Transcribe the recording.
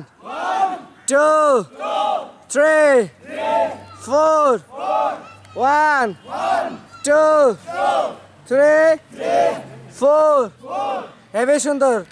One, One two, two, three, three four, four. One, One two, two, three, three four. four.